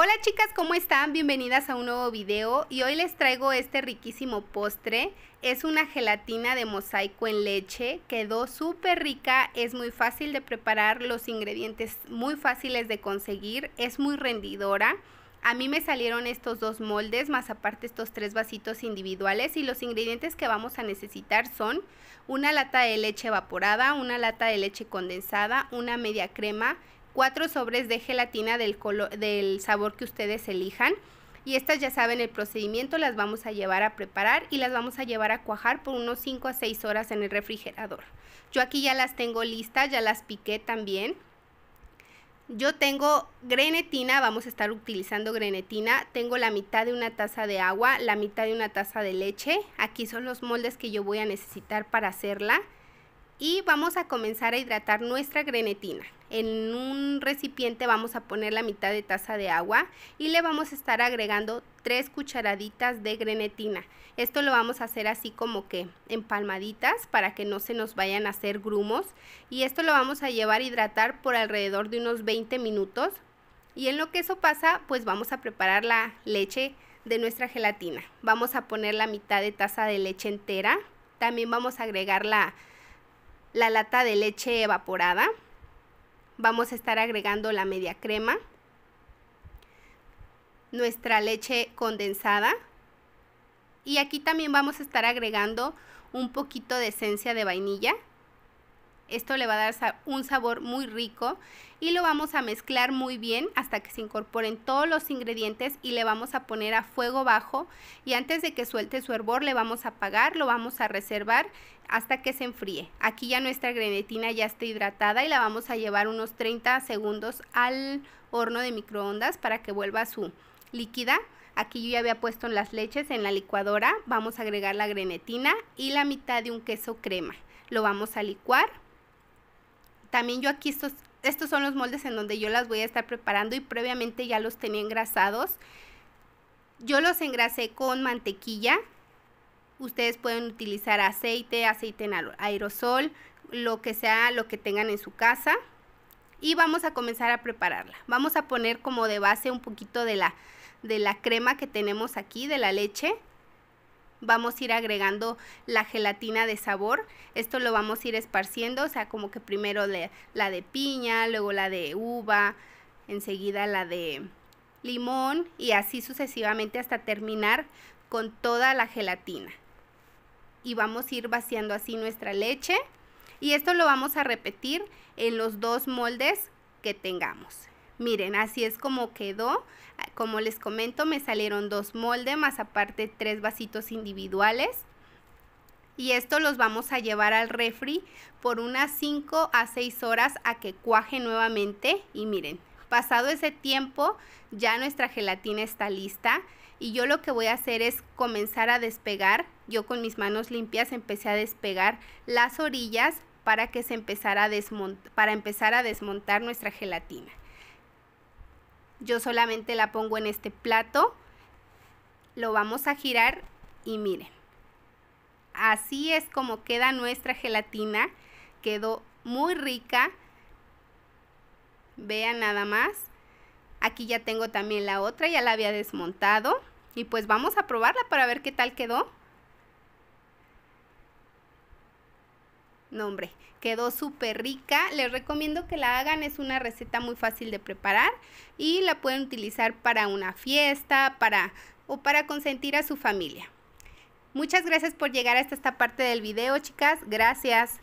Hola chicas, ¿cómo están? Bienvenidas a un nuevo video y hoy les traigo este riquísimo postre. Es una gelatina de mosaico en leche, quedó súper rica, es muy fácil de preparar, los ingredientes muy fáciles de conseguir, es muy rendidora. A mí me salieron estos dos moldes, más aparte estos tres vasitos individuales y los ingredientes que vamos a necesitar son una lata de leche evaporada, una lata de leche condensada, una media crema, cuatro sobres de gelatina del, color, del sabor que ustedes elijan. Y estas ya saben el procedimiento, las vamos a llevar a preparar y las vamos a llevar a cuajar por unos 5 a 6 horas en el refrigerador. Yo aquí ya las tengo listas, ya las piqué también. Yo tengo grenetina, vamos a estar utilizando grenetina. Tengo la mitad de una taza de agua, la mitad de una taza de leche. Aquí son los moldes que yo voy a necesitar para hacerla y vamos a comenzar a hidratar nuestra grenetina. En un recipiente vamos a poner la mitad de taza de agua y le vamos a estar agregando 3 cucharaditas de grenetina. Esto lo vamos a hacer así como que empalmaditas para que no se nos vayan a hacer grumos y esto lo vamos a llevar a hidratar por alrededor de unos 20 minutos. Y en lo que eso pasa, pues vamos a preparar la leche de nuestra gelatina. Vamos a poner la mitad de taza de leche entera. También vamos a agregar la la lata de leche evaporada. Vamos a estar agregando la media crema, nuestra leche condensada y aquí también vamos a estar agregando un poquito de esencia de vainilla esto le va a dar un sabor muy rico y lo vamos a mezclar muy bien hasta que se incorporen todos los ingredientes y le vamos a poner a fuego bajo y antes de que suelte su hervor le vamos a apagar, lo vamos a reservar hasta que se enfríe. Aquí ya nuestra grenetina ya está hidratada y la vamos a llevar unos 30 segundos al horno de microondas para que vuelva su líquida. Aquí yo ya había puesto las leches en la licuadora. Vamos a agregar la grenetina y la mitad de un queso crema. Lo vamos a licuar también yo aquí estos, estos son los moldes en donde yo las voy a estar preparando y previamente ya los tenía engrasados. Yo los engrasé con mantequilla. Ustedes pueden utilizar aceite, aceite en aerosol, lo que sea, lo que tengan en su casa. Y vamos a comenzar a prepararla. Vamos a poner como de base un poquito de la, de la crema que tenemos aquí, de la leche vamos a ir agregando la gelatina de sabor. Esto lo vamos a ir esparciendo, o sea, como que primero la de piña, luego la de uva, enseguida la de limón y así sucesivamente hasta terminar con toda la gelatina. Y vamos a ir vaciando así nuestra leche y esto lo vamos a repetir en los dos moldes que tengamos. Miren, así es como quedó. Ah, como les comento, me salieron dos moldes, más aparte tres vasitos individuales. Y esto los vamos a llevar al refri por unas 5 a 6 horas a que cuaje nuevamente. Y miren, pasado ese tiempo ya nuestra gelatina está lista. Y yo lo que voy a hacer es comenzar a despegar. Yo con mis manos limpias empecé a despegar las orillas para que se empezara a para empezar a desmontar nuestra gelatina. Yo solamente la pongo en este plato. Lo vamos a girar y miren. Así es como queda nuestra gelatina. Quedó muy rica. Vean nada más. Aquí ya tengo también la otra, ya la había desmontado. Y pues vamos a probarla para ver qué tal quedó. No, hombre, quedó súper rica. Les recomiendo que la hagan, es una receta muy fácil de preparar y la pueden utilizar para una fiesta, para o para consentir a su familia. Muchas gracias por llegar hasta esta parte del video, chicas. Gracias.